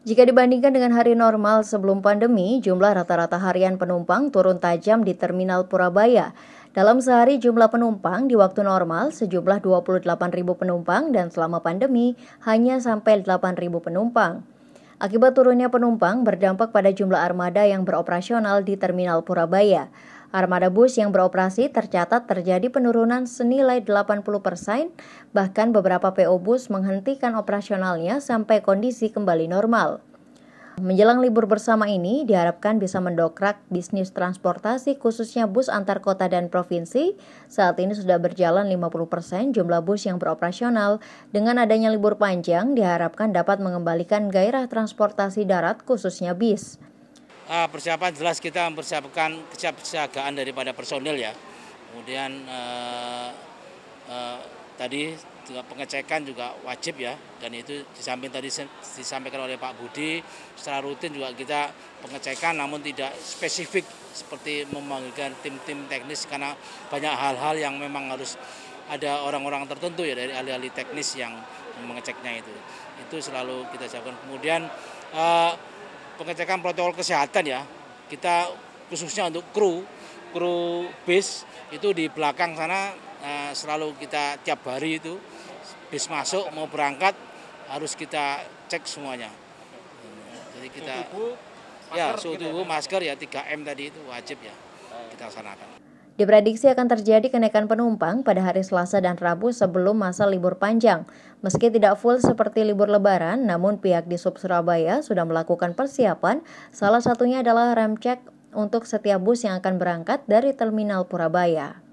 Jika dibandingkan dengan hari normal sebelum pandemi, jumlah rata-rata harian penumpang turun tajam di Terminal Purabaya. Dalam sehari jumlah penumpang di waktu normal sejumlah 28.000 penumpang dan selama pandemi hanya sampai 8.000 penumpang. Akibat turunnya penumpang berdampak pada jumlah armada yang beroperasional di Terminal Purabaya. Armada bus yang beroperasi tercatat terjadi penurunan senilai 80 persen, bahkan beberapa PO bus menghentikan operasionalnya sampai kondisi kembali normal. Menjelang libur bersama ini diharapkan bisa mendokrak bisnis transportasi khususnya bus antar kota dan provinsi. Saat ini sudah berjalan 50% jumlah bus yang beroperasional. Dengan adanya libur panjang diharapkan dapat mengembalikan gairah transportasi darat khususnya bis. Uh, persiapan jelas kita mempersiapkan kesiapsiagaan daripada personil ya. Kemudian uh, uh, tadi juga pengecekan juga wajib ya dan itu di samping tadi disampaikan oleh Pak Budi secara rutin juga kita pengecekan namun tidak spesifik seperti memanggilkan tim-tim teknis karena banyak hal-hal yang memang harus ada orang-orang tertentu ya dari ahli-ahli teknis yang mengeceknya itu itu selalu kita siapkan kemudian eh, pengecekan protokol kesehatan ya kita khususnya untuk kru kru bis itu di belakang sana eh, selalu kita tiap hari itu bis masuk mau berangkat harus kita cek semuanya. Jadi kita ya suhu tubuh, masker ya 3M ya? ya, tadi itu wajib ya kita laksanakan. Diprediksi akan terjadi kenaikan penumpang pada hari Selasa dan Rabu sebelum masa libur panjang. Meski tidak full seperti libur lebaran, namun pihak di Sub Surabaya sudah melakukan persiapan, salah satunya adalah rem cek untuk setiap bus yang akan berangkat dari Terminal Purabaya.